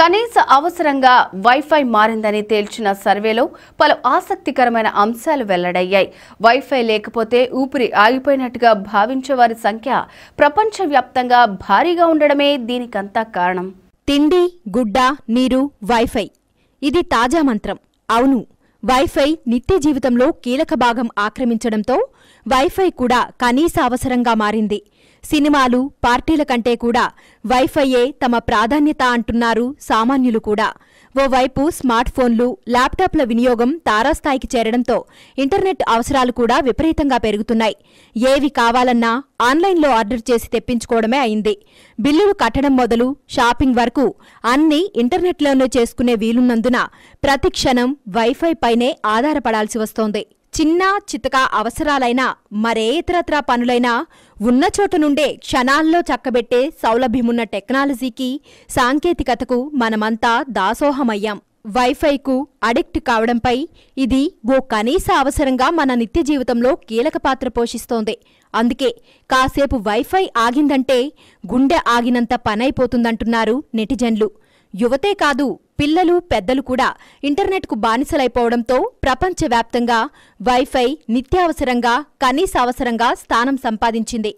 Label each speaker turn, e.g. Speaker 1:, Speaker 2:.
Speaker 1: కనీస అవసరంగా వైఫై మారిందని తేల్చిన సర్వేలో పలు ఆసక్తికరమైన అంశాలు వెల్లడయ్యాయి వైఫై లేకపోతే ఊపిరి ఆగిపోయినట్టుగా భావించేవారి సంఖ్య ప్రపంచవ్యాప్తంగా భారీగా ఉండడమే దీనికంతా కారణం తిండి
Speaker 2: గుడ్డ నీరు వైఫై ఇది తాజా మంత్రం అవును వైఫై నిత్య జీవితంలో కీలక భాగం ఆక్రమించడంతో వైఫై కూడా కనీస అవసరంగా మారింది సినిమాలు పార్టీల కంటే కూడా వైఫైయే తమ ప్రాధాన్యత అంటున్నారు సామాన్యులు కూడా ఓవైపు స్మార్ట్ ఫోన్లు ల్యాప్టాప్ల వినియోగం తారాస్థాయికి చేరడంతో ఇంటర్నెట్ అవసరాలు కూడా విపరీతంగా పెరుగుతున్నాయి ఏవి కావాలన్నా ఆన్లైన్లో ఆర్డర్ చేసి తెప్పించుకోవడమే అయింది బిల్లులు కట్టడం మొదలు షాపింగ్ వరకు అన్నీ ఇంటర్నెట్లోనే చేసుకునే వీలున్నందున ప్రతి క్షణం వైఫై పైనే ఆధారపడాల్సి వస్తోంది చిన్న చితక అవసరాలైనా మరే ఇతరత్ర పనులైనా ఉన్న చోటు నుండే క్షణాల్లో చక్కబెట్టే సౌలభ్యమున్న టెక్నాలజీకి సాంకేతికతకు మనమంతా దాసోహమయ్యాం వైఫైకు అడిక్ట్ కావడంపై ఇది ఓ కనీస అవసరంగా మన నిత్య జీవితంలో కీలక పాత్ర పోషిస్తోంది అందుకే కాసేపు వైఫై ఆగిందంటే గుండె ఆగినంత పనైపోతుందంటున్నారు నెటిజన్లు యువతే కాదు పిల్లలు పెద్దలు కూడా ఇంటర్నెట్కు బానిసలైపోవడంతో ప్రపంచవ్యాప్తంగా వైఫై నిత్యావసరంగా కనీస అవసరంగా స్థానం సంపాదించింది